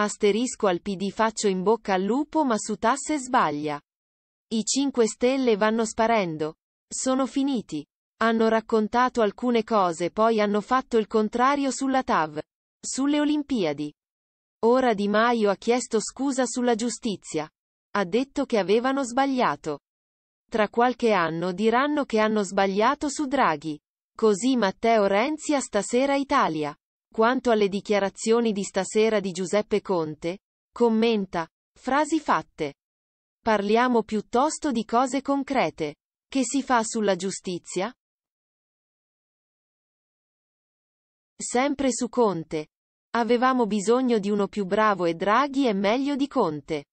Asterisco al PD faccio in bocca al lupo ma su tasse sbaglia. I 5 Stelle vanno sparendo. Sono finiti. Hanno raccontato alcune cose poi hanno fatto il contrario sulla TAV. Sulle Olimpiadi. Ora Di Maio ha chiesto scusa sulla giustizia. Ha detto che avevano sbagliato. Tra qualche anno diranno che hanno sbagliato su Draghi. Così Matteo Renzi a stasera Italia. Quanto alle dichiarazioni di stasera di Giuseppe Conte, commenta, frasi fatte. Parliamo piuttosto di cose concrete. Che si fa sulla giustizia? Sempre su Conte. Avevamo bisogno di uno più bravo e Draghi è meglio di Conte.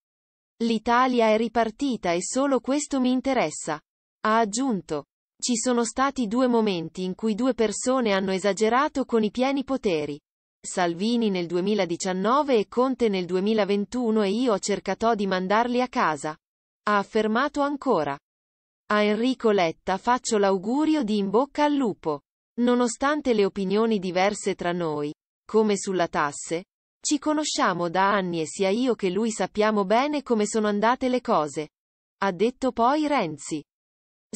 L'Italia è ripartita e solo questo mi interessa. Ha aggiunto. Ci sono stati due momenti in cui due persone hanno esagerato con i pieni poteri. Salvini nel 2019 e Conte nel 2021 e io ho cercato di mandarli a casa. Ha affermato ancora. A Enrico Letta faccio l'augurio di in bocca al lupo. Nonostante le opinioni diverse tra noi, come sulla tasse, ci conosciamo da anni e sia io che lui sappiamo bene come sono andate le cose. Ha detto poi Renzi.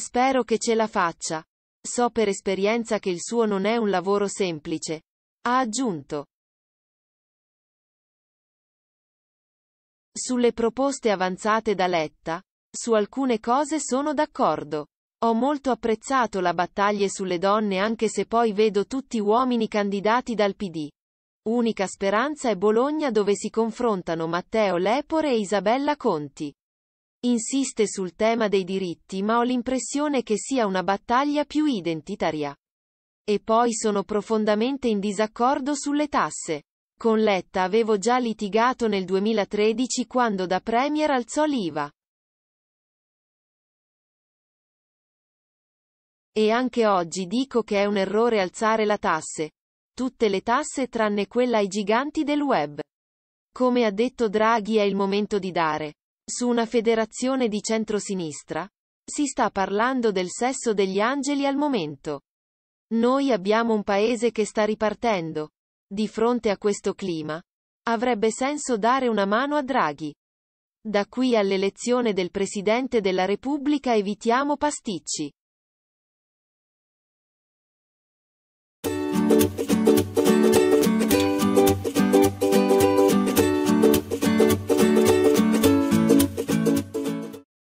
Spero che ce la faccia. So per esperienza che il suo non è un lavoro semplice. Ha aggiunto. Sulle proposte avanzate da Letta, su alcune cose sono d'accordo. Ho molto apprezzato la battaglia sulle donne anche se poi vedo tutti uomini candidati dal PD. Unica speranza è Bologna dove si confrontano Matteo Lepore e Isabella Conti. Insiste sul tema dei diritti ma ho l'impressione che sia una battaglia più identitaria. E poi sono profondamente in disaccordo sulle tasse. Con Letta avevo già litigato nel 2013 quando da Premier alzò l'IVA. E anche oggi dico che è un errore alzare la tasse. Tutte le tasse tranne quella ai giganti del web. Come ha detto Draghi è il momento di dare. Su una federazione di centrosinistra? Si sta parlando del sesso degli angeli al momento. Noi abbiamo un paese che sta ripartendo. Di fronte a questo clima, avrebbe senso dare una mano a Draghi. Da qui all'elezione del Presidente della Repubblica evitiamo pasticci.